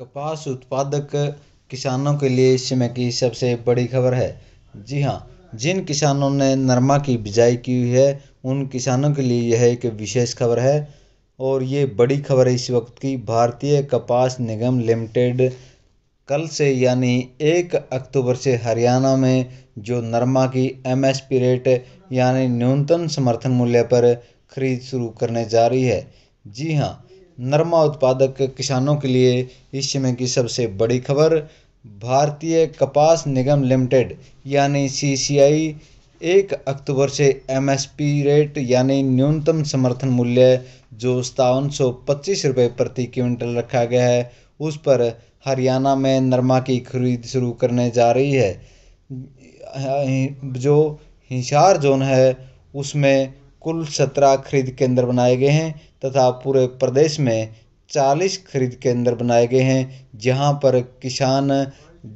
कपास उत्पादक किसानों के लिए इस समय की सबसे बड़ी खबर है जी हाँ जिन किसानों ने नरमा की बिजाई की हुई है उन किसानों के लिए यह एक विशेष खबर है और ये बड़ी खबर है इस वक्त की भारतीय कपास निगम लिमिटेड कल से यानी एक अक्टूबर से हरियाणा में जो नरमा की एमएसपी रेट यानी न्यूनतम समर्थन मूल्य पर खरीद शुरू करने जा रही है जी हाँ नरमा उत्पादक किसानों के लिए इस समय की सबसे बड़ी खबर भारतीय कपास निगम लिमिटेड यानी सीसीआई एक अक्टूबर से एमएसपी रेट यानी न्यूनतम समर्थन मूल्य जो सतावन सौ पच्चीस रुपये प्रति क्विंटल रखा गया है उस पर हरियाणा में नरमा की खरीद शुरू करने जा रही है जो हिसार जोन है उसमें कुल सत्रह खरीद केंद्र बनाए गए हैं तथा पूरे प्रदेश में चालीस खरीद केंद्र बनाए गए हैं जहाँ पर किसान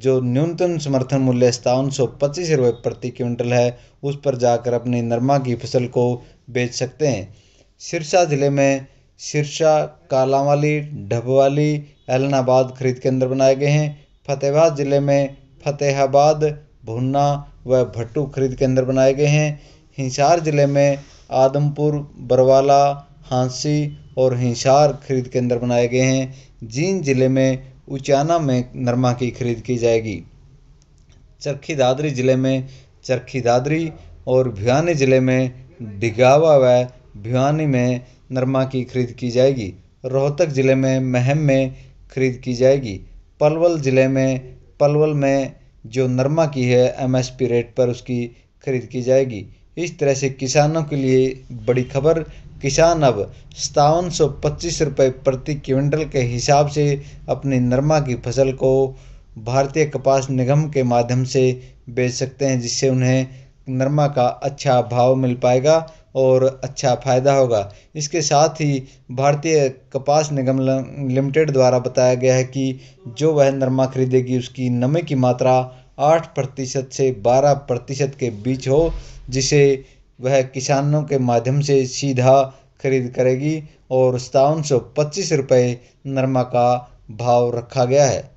जो न्यूनतम समर्थन मूल्य सतावन सौ पच्चीस रुपये प्रति क्विंटल है उस पर जाकर अपनी नरमा की फसल को बेच सकते हैं सिरसा ज़िले में सिरसा कालावाली ढबवाली एलनाबाद खरीद केंद्र बनाए गए हैं फतेहाबाद ज़िले में फतेहाबाद भुन्ना व भट्टू खरीद केंद्र बनाए गए हैं हिसार ज़िले में आदमपुर बरवाला हांसी और हिसार खरीद केंद्र बनाए गए हैं जींद ज़िले में उचाना में नरमा की खरीद की जाएगी चरखी दादरी ज़िले में चरखी दादरी और भिवानी ज़िले में डिगावा व भिवानी में नरमा की खरीद की जाएगी रोहतक ज़िले में महम में खरीद की जाएगी पलवल ज़िले में पलवल में जो नरमा की है एमएसपी रेट पर उसकी खरीद की जाएगी इस तरह से किसानों के लिए बड़ी खबर किसान अब सतावन सौ पच्चीस रुपये प्रति क्विंटल के हिसाब से अपनी नरमा की फसल को भारतीय कपास निगम के माध्यम से बेच सकते हैं जिससे उन्हें नरमा का अच्छा भाव मिल पाएगा और अच्छा फ़ायदा होगा इसके साथ ही भारतीय कपास निगम लिमिटेड द्वारा बताया गया है कि जो वह नरमा खरीदेगी उसकी नमी की मात्रा आठ प्रतिशत से बारह प्रतिशत के बीच हो जिसे वह किसानों के माध्यम से सीधा खरीद करेगी और सतावन सौ पच्चीस रुपये नरमा का भाव रखा गया है